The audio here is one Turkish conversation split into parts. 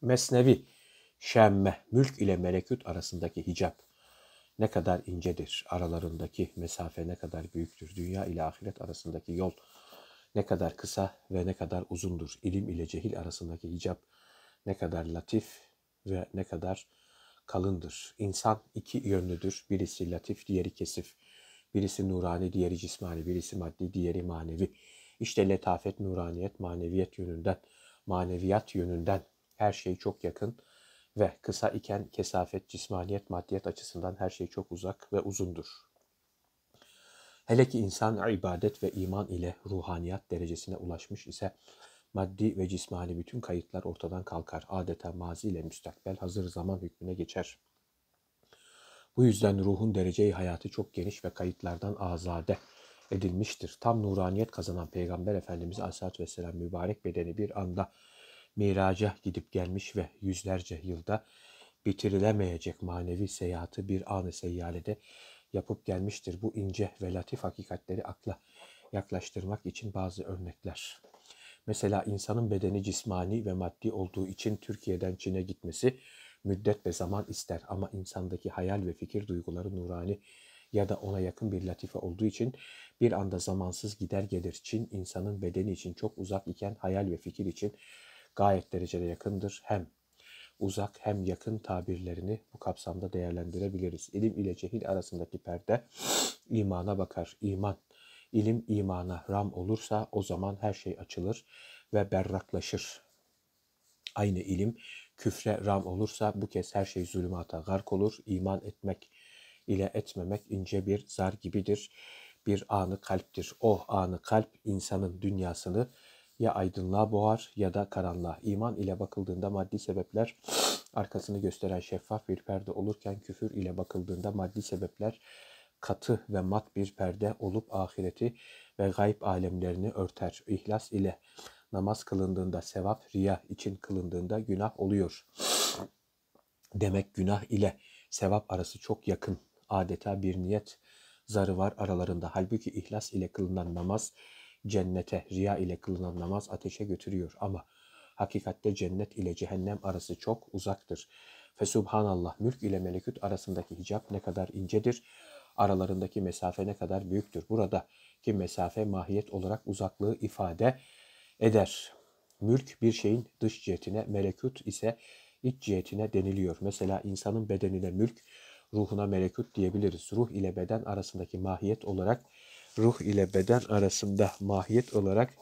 Mesnevi, şemme, mülk ile melekut arasındaki hicap ne kadar incedir, aralarındaki mesafe ne kadar büyüktür, dünya ile ahiret arasındaki yol ne kadar kısa ve ne kadar uzundur, ilim ile cehil arasındaki hicap ne kadar latif ve ne kadar kalındır. İnsan iki yönlüdür, birisi latif, diğeri kesif, birisi nurani, diğeri cismani, birisi maddi, diğeri manevi. İşte letafet, nuraniyet, maneviyet yönünden, maneviyat yönünden her şey çok yakın ve kısa iken kesafet, cismaniyet, maddiyet açısından her şey çok uzak ve uzundur. Hele ki insan ibadet ve iman ile ruhaniyat derecesine ulaşmış ise maddi ve cismani bütün kayıtlar ortadan kalkar. Adeta mazi ile müstakbel hazır zaman hükmüne geçer. Bu yüzden ruhun dereceyi hayatı çok geniş ve kayıtlardan azade edilmiştir. Tam nuraniyet kazanan Peygamber Efendimiz Aleyhisselatü Vesselam mübarek bedeni bir anda miraca gidip gelmiş ve yüzlerce yılda bitirilemeyecek manevi seyahati bir anı seyyalede yapıp gelmiştir. Bu ince ve latif hakikatleri akla yaklaştırmak için bazı örnekler. Mesela insanın bedeni cismani ve maddi olduğu için Türkiye'den Çin'e gitmesi müddet ve zaman ister ama insandaki hayal ve fikir duyguları nurani ya da ona yakın bir latife olduğu için bir anda zamansız gider gelir Çin insanın bedeni için çok uzak iken hayal ve fikir için gayet derecede yakındır. Hem uzak hem yakın tabirlerini bu kapsamda değerlendirebiliriz. İlim ile cehil arasındaki perde imana bakar. İman, ilim imana ram olursa o zaman her şey açılır ve berraklaşır. Aynı ilim küfre ram olursa bu kez her şey zulümata gark olur. İman etmek ile etmemek ince bir zar gibidir. Bir anı kalptir. O oh anı kalp insanın dünyasını ya aydınlığa boğar ya da karanlığa. İman ile bakıldığında maddi sebepler arkasını gösteren şeffaf bir perde olurken küfür ile bakıldığında maddi sebepler katı ve mat bir perde olup ahireti ve gayb alemlerini örter. İhlas ile namaz kılındığında sevap, riya için kılındığında günah oluyor. Demek günah ile sevap arası çok yakın. Adeta bir niyet zarı var aralarında. Halbuki ihlas ile kılınan namaz Cennete riya ile kılınan namaz ateşe götürüyor ama hakikatte cennet ile cehennem arası çok uzaktır. Subhanallah mülk ile melekut arasındaki hicap ne kadar incedir, aralarındaki mesafe ne kadar büyüktür. Burada ki mesafe mahiyet olarak uzaklığı ifade eder. Mülk bir şeyin dış cihetine, melekut ise iç cihetine deniliyor. Mesela insanın bedenine mülk, ruhuna melekut diyebiliriz. Ruh ile beden arasındaki mahiyet olarak ruh ile beden arasında mahiyet olarak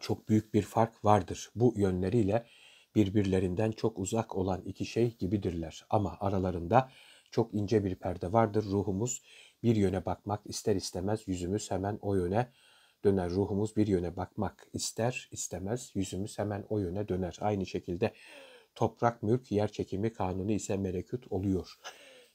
çok büyük bir fark vardır. Bu yönleriyle birbirlerinden çok uzak olan iki şey gibidirler ama aralarında çok ince bir perde vardır. Ruhumuz bir yöne bakmak ister istemez yüzümüz hemen o yöne döner. Ruhumuz bir yöne bakmak ister istemez yüzümüz hemen o yöne döner. Aynı şekilde toprak mülk yer çekimi kanunu ise mereküt oluyor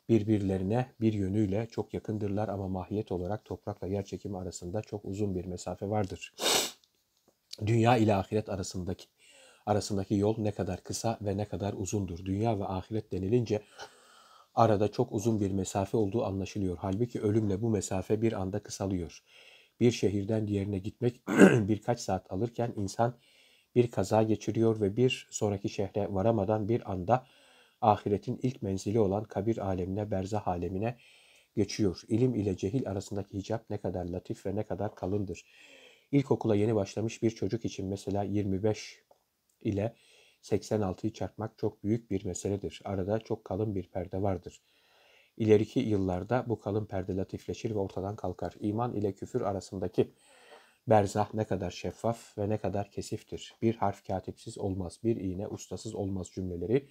birbirlerine bir yönüyle çok yakındırlar ama mahiyet olarak toprakla yer çekimi arasında çok uzun bir mesafe vardır. Dünya ile ahiret arasındaki arasındaki yol ne kadar kısa ve ne kadar uzundur. Dünya ve ahiret denilince arada çok uzun bir mesafe olduğu anlaşılıyor. Halbuki ölümle bu mesafe bir anda kısalıyor. Bir şehirden diğerine gitmek birkaç saat alırken insan bir kaza geçiriyor ve bir sonraki şehre varamadan bir anda ahiretin ilk menzili olan kabir alemine, berzah alemine geçiyor. İlim ile cehil arasındaki hicap ne kadar latif ve ne kadar kalındır. İlkokula yeni başlamış bir çocuk için mesela 25 ile 86'yı çarpmak çok büyük bir meseledir. Arada çok kalın bir perde vardır. İleriki yıllarda bu kalın perde latifleşir ve ortadan kalkar. İman ile küfür arasındaki berzah ne kadar şeffaf ve ne kadar kesiftir. Bir harf katipsiz olmaz, bir iğne ustasız olmaz cümleleri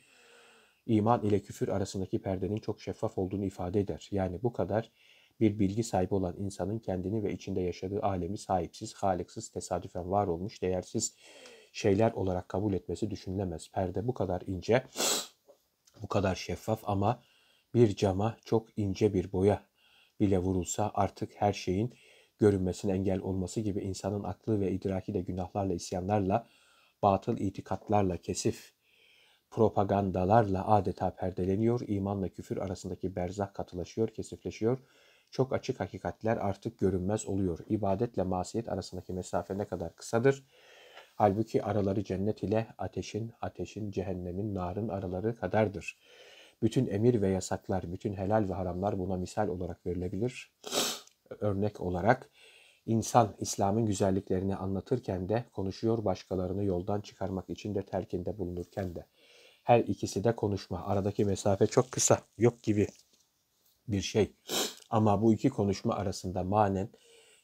iman ile küfür arasındaki perdenin çok şeffaf olduğunu ifade eder. Yani bu kadar bir bilgi sahibi olan insanın kendini ve içinde yaşadığı alemi sahipsiz, haliksiz, tesadüfen var olmuş, değersiz şeyler olarak kabul etmesi düşünülemez. Perde bu kadar ince, bu kadar şeffaf ama bir cama çok ince bir boya bile vurulsa artık her şeyin görünmesine engel olması gibi insanın aklı ve idraki de günahlarla, isyanlarla, batıl itikatlarla, kesif propagandalarla adeta perdeleniyor, imanla küfür arasındaki berzah katılaşıyor, kesifleşiyor. Çok açık hakikatler artık görünmez oluyor. İbadetle masiyet arasındaki mesafe ne kadar kısadır. Halbuki araları cennet ile ateşin, ateşin, cehennemin, narın araları kadardır. Bütün emir ve yasaklar, bütün helal ve haramlar buna misal olarak verilebilir. Örnek olarak İnsan İslam'ın güzelliklerini anlatırken de, konuşuyor başkalarını yoldan çıkarmak için de terkinde bulunurken de. Her ikisi de konuşma. Aradaki mesafe çok kısa, yok gibi bir şey. Ama bu iki konuşma arasında manen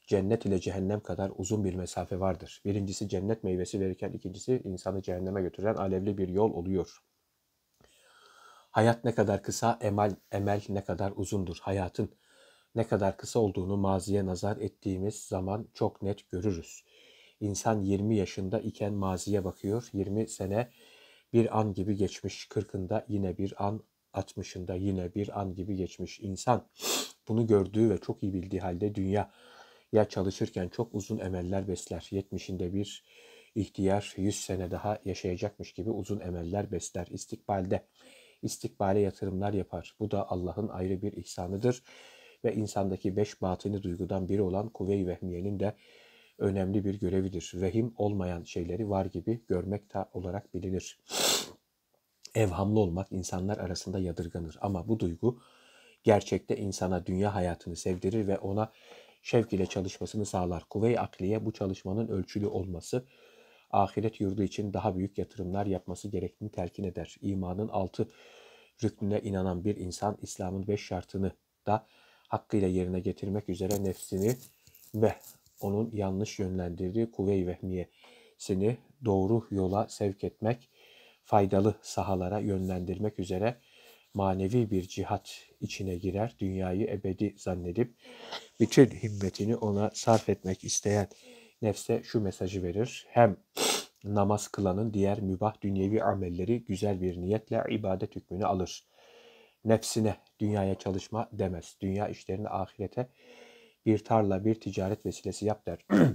cennet ile cehennem kadar uzun bir mesafe vardır. Birincisi cennet meyvesi verirken ikincisi insanı cehenneme götüren alevli bir yol oluyor. Hayat ne kadar kısa, emel, emel ne kadar uzundur. Hayatın ne kadar kısa olduğunu maziye nazar ettiğimiz zaman çok net görürüz. İnsan 20 yaşında iken maziye bakıyor, 20 sene bir an gibi geçmiş. Kırkında yine bir an, altmışında yine bir an gibi geçmiş. insan bunu gördüğü ve çok iyi bildiği halde dünya ya çalışırken çok uzun emeller besler. Yetmişinde bir ihtiyar yüz sene daha yaşayacakmış gibi uzun emeller besler. İstikbalde istikbale yatırımlar yapar. Bu da Allah'ın ayrı bir ihsanıdır ve insandaki beş batini duygudan biri olan kuvve-i vehmiyenin de önemli bir görevidir. Vehim olmayan şeyleri var gibi görmek ta olarak bilinir.'' Evhamlı olmak insanlar arasında yadırganır ama bu duygu gerçekte insana dünya hayatını sevdirir ve ona şevk ile çalışmasını sağlar. Kuvve-i akliye bu çalışmanın ölçülü olması ahiret yurdu için daha büyük yatırımlar yapması gerektiğini telkin eder. İmanın altı rüknüne inanan bir insan İslam'ın beş şartını da hakkıyla yerine getirmek üzere nefsini ve onun yanlış yönlendirdiği kuvve-i vehmiyesini doğru yola sevk etmek faydalı sahalara yönlendirmek üzere manevi bir cihat içine girer, dünyayı ebedi zannedip bütün himmetini ona sarf etmek isteyen nefse şu mesajı verir. Hem namaz kılanın diğer mübah dünyevi amelleri güzel bir niyetle ibadet hükmünü alır. Nefsine dünyaya çalışma demez. Dünya işlerini ahirete bir tarla, bir ticaret vesilesi yap der.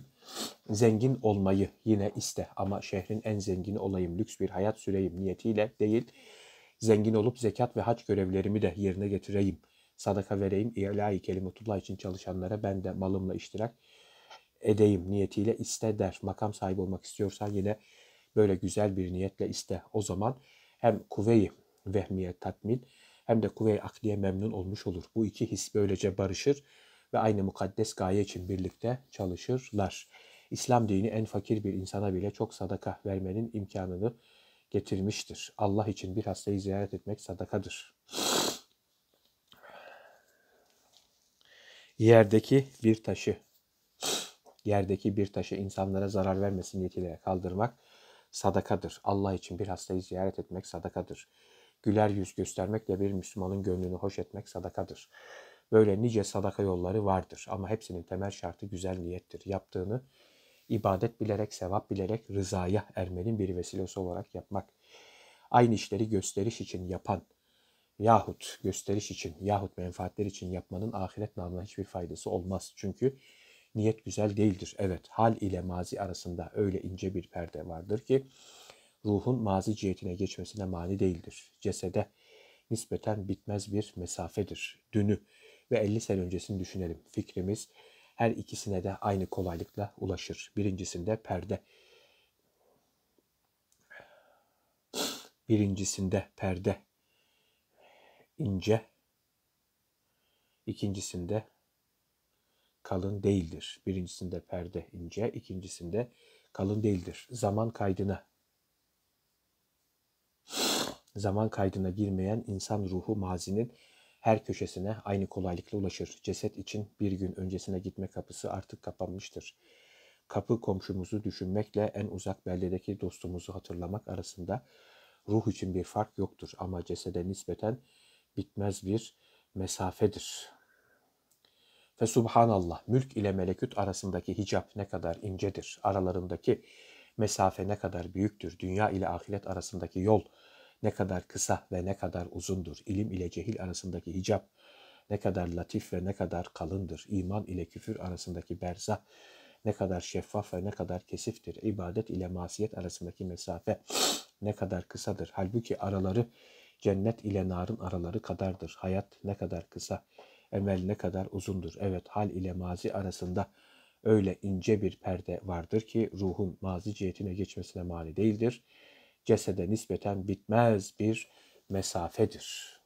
Zengin olmayı yine iste ama şehrin en zengini olayım, lüks bir hayat süreyim niyetiyle değil. Zengin olup zekat ve hac görevlerimi de yerine getireyim. Sadaka vereyim, ilahi kelimetullah için çalışanlara ben de malımla iştirak edeyim niyetiyle iste der. Makam sahibi olmak istiyorsan yine böyle güzel bir niyetle iste. O zaman hem kuvveyi vehmiye tatmin hem de kuvve-i akliye memnun olmuş olur. Bu iki his böylece barışır ve aynı mukaddes gaye için birlikte çalışırlar. İslam dini en fakir bir insana bile çok sadaka vermenin imkanını getirmiştir. Allah için bir hastayı ziyaret etmek sadakadır. Yerdeki bir taşı yerdeki bir taşı insanlara zarar vermesin niyetiyle kaldırmak sadakadır. Allah için bir hastayı ziyaret etmek sadakadır. Güler yüz göstermekle bir Müslümanın gönlünü hoş etmek sadakadır. Böyle nice sadaka yolları vardır ama hepsinin temel şartı güzel niyettir. Yaptığını ibadet bilerek, sevap bilerek rızaya ermenin bir vesilesi olarak yapmak. Aynı işleri gösteriş için yapan yahut gösteriş için yahut menfaatler için yapmanın ahiret namına hiçbir faydası olmaz. Çünkü niyet güzel değildir. Evet hal ile mazi arasında öyle ince bir perde vardır ki ruhun mazi cihetine geçmesine mani değildir. Cesede nispeten bitmez bir mesafedir. Dünü ve 50 sene öncesini düşünelim. Fikrimiz her ikisine de aynı kolaylıkla ulaşır. Birincisinde perde. Birincisinde perde ince, ikincisinde kalın değildir. Birincisinde perde ince, ikincisinde kalın değildir. Zaman kaydına zaman kaydına girmeyen insan ruhu mazinin her köşesine aynı kolaylıkla ulaşır. Ceset için bir gün öncesine gitme kapısı artık kapanmıştır. Kapı komşumuzu düşünmekle en uzak beldedeki dostumuzu hatırlamak arasında ruh için bir fark yoktur ama cesede nispeten bitmez bir mesafedir. Ve subhanallah mülk ile meleküt arasındaki hicap ne kadar incedir. Aralarındaki mesafe ne kadar büyüktür. Dünya ile ahiret arasındaki yol ne kadar kısa ve ne kadar uzundur, ilim ile cehil arasındaki hicap ne kadar latif ve ne kadar kalındır, iman ile küfür arasındaki berzah ne kadar şeffaf ve ne kadar kesiftir, ibadet ile masiyet arasındaki mesafe ne kadar kısadır. Halbuki araları cennet ile narın araları kadardır. Hayat ne kadar kısa, emel ne kadar uzundur. Evet hal ile mazi arasında öyle ince bir perde vardır ki ruhun mazi cihetine geçmesine mani değildir cesede nispeten bitmez bir mesafedir.